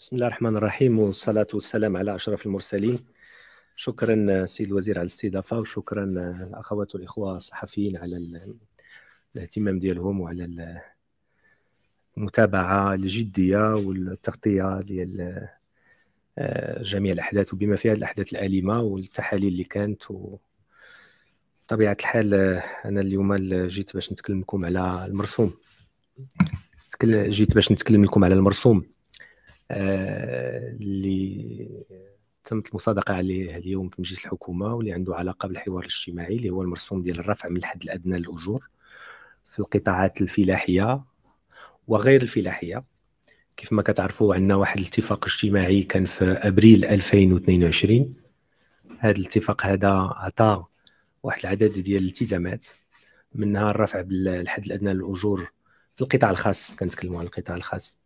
بسم الله الرحمن الرحيم والصلاة والسلام على أشرف المرسلين شكرا سيد الوزير على الاستضافة وشكرا الأخوات والإخوة الصحفيين على الاهتمام ديالهم وعلى المتابعة الجدية والتغطية ديال آه، جميع الأحداث وبما فيها الأحداث الآلمة والتحاليل اللي كانت و... بطبيعة الحال آه، أنا اليوم جيت باش نتكلم لكم على المرسوم جيت باش نتكلم لكم على المرسوم آه، اللي تمت المصادقه عليه اليوم في مجلس الحكومه واللي عنده علاقه بالحوار الاجتماعي اللي هو المرسوم ديال الرفع من الحد الادنى للاجور في القطاعات الفلاحيه وغير الفلاحيه كيف ما كتعرفوا عندنا واحد الاتفاق اجتماعي كان في ابريل 2022 هذا الاتفاق هذا عطى واحد العدد ديال الالتزامات منها الرفع بالحد الادنى للاجور في القطاع الخاص كنتكلموا على القطاع الخاص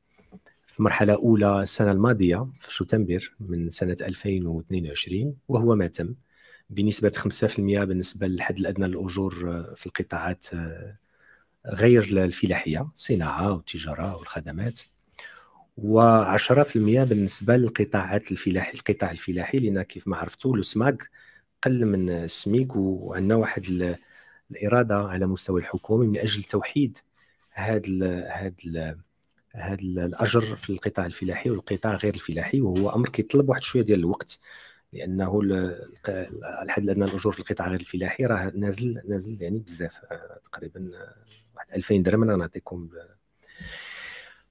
في مرحلة أولى السنة الماضية في شتنبر من سنة 2022 وهو ما تم بنسبة 5% بالنسبة للحد الأدنى للأجور آه، في القطاعات آه، غير الفلاحية الصناعة والتجارة والخدمات و10% بالنسبة للقطاعات الفلاحي القطاع الفلاحي لأن كيف ما عرفتوا السماك قل من السميك وعندنا واحد الإرادة على مستوى الحكومي من أجل توحيد هذا هذا هذا الاجر في القطاع الفلاحي والقطاع غير الفلاحي وهو امر كيطلب واحد شويه ديال الوقت لانه الحد الادنى الاجور في القطاع غير الفلاحي راه نازل نازل يعني بزاف آه، تقريبا آه، واحد 2000 درهم انا نعطيكم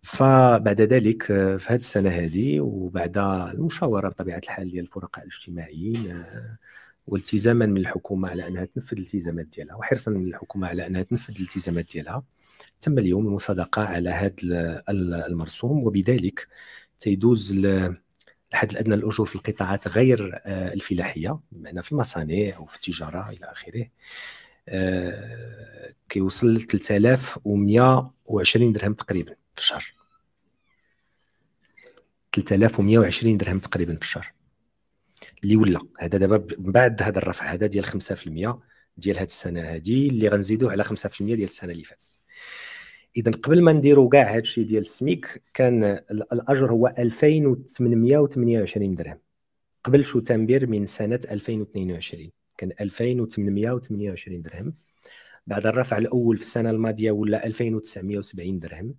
فبعد ذلك آه، في هذه السنه هذه وبعد المشاوره بطبيعه الحال ديال الفرقاء الاجتماعيين والتزاما من الحكومه على انها تنفذ الالتزامات ديالها وحرصا من الحكومه على انها تنفذ الالتزامات ديالها تم اليوم المصادقه على هذا المرسوم وبذلك تيدوز الحد الادنى للاجور في القطاعات غير آه، الفلاحيه بمعنى في المصانع وفي التجاره الى اخره آه، كيوصل ل 3120 درهم تقريبا في الشهر 3120 درهم تقريبا في الشهر اللي ولا هذا دابا من بعد هذا الرفع هذا ديال 5% ديال هذه السنه هذه اللي غنزيدوه على 5% ديال السنه اللي فاتت اذا قبل ما نديروا كاع هادشي ديال السميك كان الاجر هو 2828 درهم قبل شو تنبير من سنه 2022 كان 2828 درهم بعد الرفع الاول في السنه الماضيه ولا 2970 درهم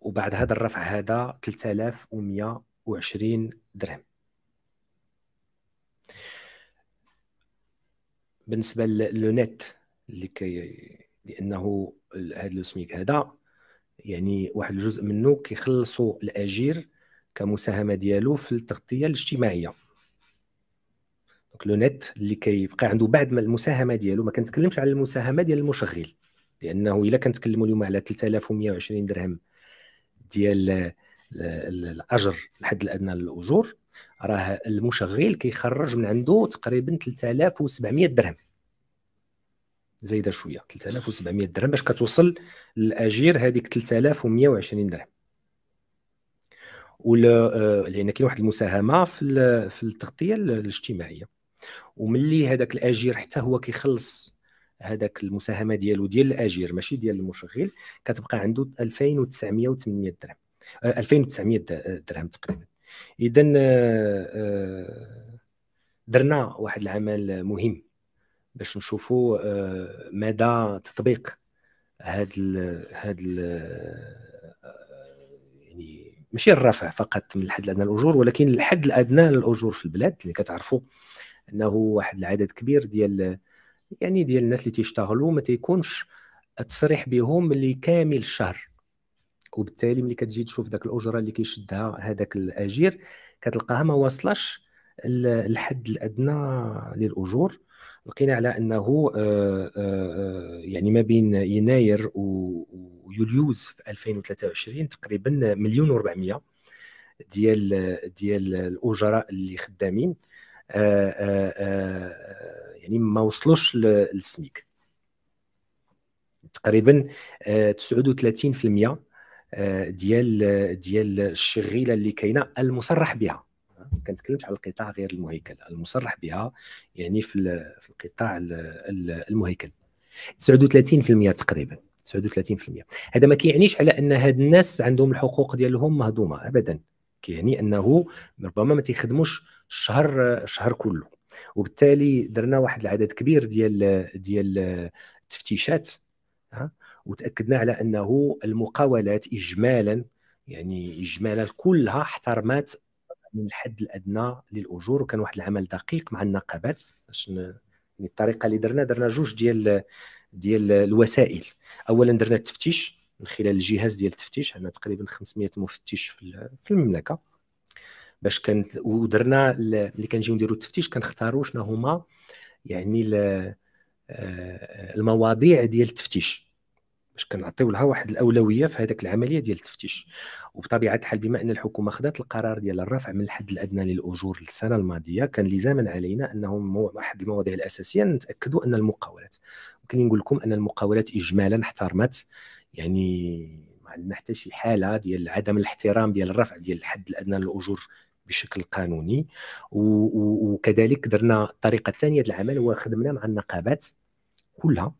وبعد هذا الرفع هذا 3120 درهم بالنسبه للو اللي كي لانه هذا السميك هذا يعني واحد الجزء منه كيخلصوا الاجير كمساهمه ديالو في التغطيه الاجتماعيه دونك لو نت اللي كيبقى عنده بعد ما المساهمه ديالو ما كنتكلمش على المساهمه ديال المشغل لانه الا كنتكلموا اليوم على 3120 درهم ديال الاجر الحد الادنى للاجور راه المشغل كيخرج من عنده تقريبا 3700 درهم زايده شويه 3700 درهم باش كتوصل للاجير هذيك 3120 درهم ولا آه، لان كاين واحد المساهمه في في التغطيه الاجتماعيه وملي هذاك الاجير حتى هو كيخلص هذاك المساهمه ديالو ديال الاجير ماشي ديال المشغل كتبقى عنده 2908 درهم 2900 آه، آه، درهم تقريبا اذا درنا واحد العمل مهم باش نشوفوا آه، مدى تطبيق هاد الـ هاد الـ آه، يعني ماشي الرفع فقط من الحد الادنى للاجور ولكن الحد الادنى للاجور في البلاد اللي كتعرفوا انه واحد العدد كبير ديال يعني ديال الناس اللي تيشتغلوا ما تيكونش التصريح بهم لكامل الشهر وبالتالي ملي كتجي تشوف داك الاجره اللي كيشدها هذاك الاجير كتلقاها ما واصلاش الحد الادنى للاجور لقينا على انه آه، آه، آه، يعني ما بين يناير ويوليوز في 2023 تقريبا مليون و400 ديال ديال الاجراء اللي خدامين يعني ما وصلوش للسميك تقريبا 39% ديال ديال الشغيله اللي كاينه المصرح بها ما كنتكلمش على القطاع غير المهيكل المصرح بها يعني في في القطاع المهيكل 39% تقريبا 39% هذا ما كيعنيش على ان هاد الناس عندهم الحقوق ديالهم مهضومه ابدا كيعني انه ربما ما تيخدموش الشهر الشهر كله وبالتالي درنا واحد العدد كبير ديال ديال التفتيشات وتاكدنا على انه المقاولات اجمالا يعني اجمالا كلها احترمت من الحد الادنى للاجور وكان واحد العمل دقيق مع النقابات باش يعني الطريقه اللي درنا درنا جوج ديال ديال الوسائل اولا درنا التفتيش من خلال الجهاز ديال التفتيش عندنا تقريبا 500 مفتش في المملكه باش كانت ودرنا ملي كنجيو نديرو التفتيش كنختاروا شنو هما يعني آه، المواضيع ديال التفتيش باش كنعطيو لها واحد الاولويه في هذيك العمليه ديال التفتيش وبطبيعه الحال بما ان الحكومه خدات القرار ديال الرفع من الحد الادنى للاجور السنه الماضيه كان لزاما علينا انهم واحد المواضيع الاساسيه نتاكدوا ان المقاولات ممكن نقول لكم ان المقاولات اجمالا احترمت يعني ما عندنا حتى شي حاله ديال عدم الاحترام ديال الرفع ديال الحد الادنى للاجور بشكل قانوني وكذلك درنا الطريقه الثانيه ديال العمل هو خدمنا مع النقابات كلها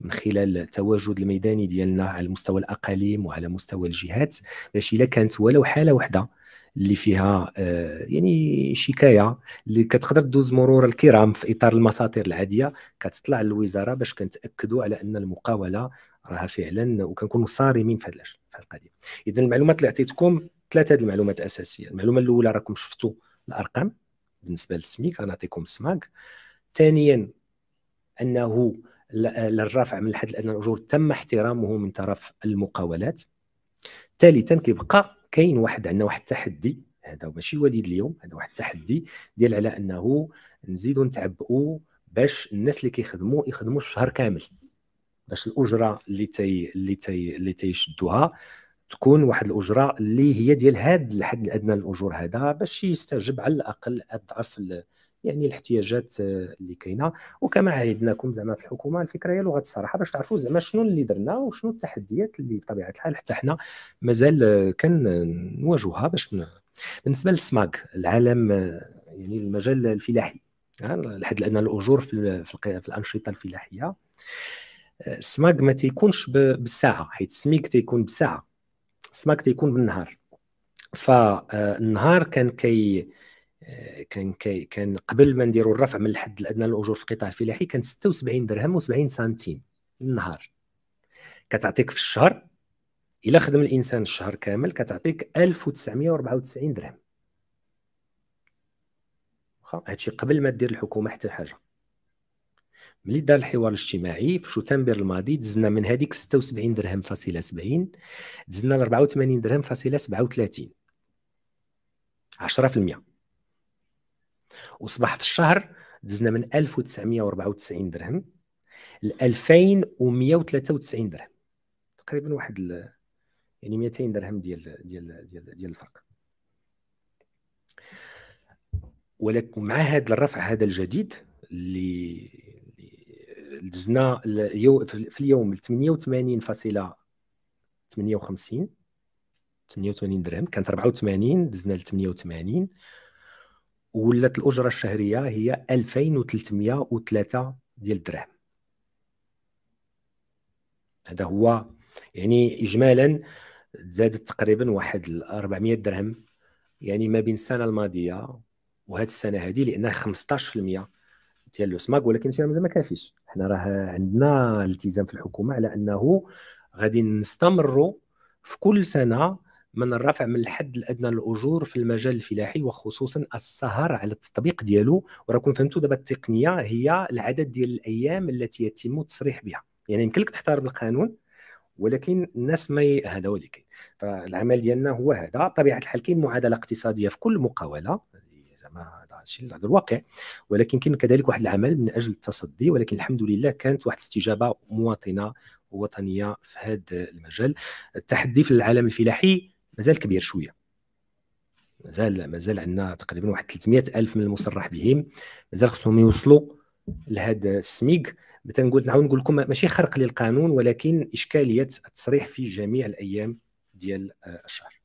من خلال التواجد الميداني ديالنا على مستوى الاقاليم وعلى مستوى الجهات باش الا كانت ولو حاله وحده اللي فيها آه، يعني شكايه اللي كتقدر تدوز مرور الكرام في اطار المساطير العاديه كتطلع للوزاره باش كنتاكدوا على ان المقاوله راها فعلا وكنكونوا صارمين في هذا القضيه اذا المعلومات اللي عطيتكم ثلاثه المعلومات اساسيه المعلومه الاولى راكم شفتوا الارقام بالنسبه للسميك غنعطيكم سماك ثانيا انه للرفع من الحد الادنى للاجور تم احترامه من طرف المقاولات ثالثا كيبقى كاين واحد عندنا واحد التحدي هذا ماشي وليد اليوم هذا واحد التحدي ديال على انه نزيدوا نتعبئوا باش الناس اللي كيخدموا يخدموا الشهر كامل باش الاجره اللي تي اللي تي اللي تيشدوها تكون واحد الاجره اللي هي ديال هذا الحد الادنى للاجور هذا باش يستجب على الاقل اضعف يعني الاحتياجات آه، اللي كاينه وكما عهدناكم زعما في الحكومه الفكره هي لغه الصراحه باش تعرفوا زعما شنو اللي درنا وشنو التحديات اللي بطبيعه الحال حتى حنا مازال آه، كنواجهها باش بالنسبه للسماك العالم آه، يعني المجال الفلاحي لحد الان الاجور في, في, في الانشطه الفلاحيه السماك ما تيكونش بالساعه حيت السميك تيكون بالساعه السماك تيكون بالنهار فالنهار كان كي كان كي كان قبل ما نديروا الرفع من الحد الادنى للاجور في القطاع الفلاحي كان 76 درهم و70 سنتيم النهار كتعطيك في الشهر الا خدم الانسان الشهر كامل كتعطيك 1994 درهم واخا هادشي قبل ما دير الحكومه حتى حاجه ملي دار الحوار الاجتماعي في شتنبر الماضي دزنا من هذيك 76 درهم فاصله 70 دزنا ل 84 درهم فاصله 37 10% وصباح في الشهر دزنا من 1994 درهم ل 2193 درهم تقريبا واحد يعني 200 درهم ديال ديال ديال ديال الفرق ولكن مع هذا الرفع هذا الجديد اللي دزنا في اليوم 88.58 88 درهم كانت 84 دزنا ل 88 ولات الاجره الشهريه هي 2303 ديال الدرهم هذا هو يعني اجمالا زادت تقريبا واحد 400 درهم يعني ما بين السنه الماضيه وهاد السنه هذه لانها 15% ديال لو سماك ولكن شي مازال ما كافيش حنا راه عندنا التزام في الحكومه على انه غادي نستمروا في كل سنه من الرفع من الحد الادنى للاجور في المجال الفلاحي وخصوصا السهر على التطبيق ديالو وراكم فهمتوا دابا التقنيه هي العدد ديال الايام التي يتم التصريح بها يعني يمكن لك تحترم القانون ولكن الناس ما ي... هذا هو اللي فالعمل ديالنا هو هذا بطبيعه الحال كاين معادله اقتصاديه في كل مقاوله زعما هذا الشيء هذا الواقع ولكن كاين كذلك واحد العمل من اجل التصدي ولكن الحمد لله كانت واحد الاستجابه مواطنه وطنيه في هذا المجال التحدي في العالم الفلاحي مازال كبير شويه مازال مازال عندنا تقريبا واحد 300 الف من المصرح بهم مازال خصهم يوصلوا لهذا السميك تنقول نعاود نقول لكم ماشي خرق للقانون ولكن اشكاليه التصريح في جميع الايام ديال الشهر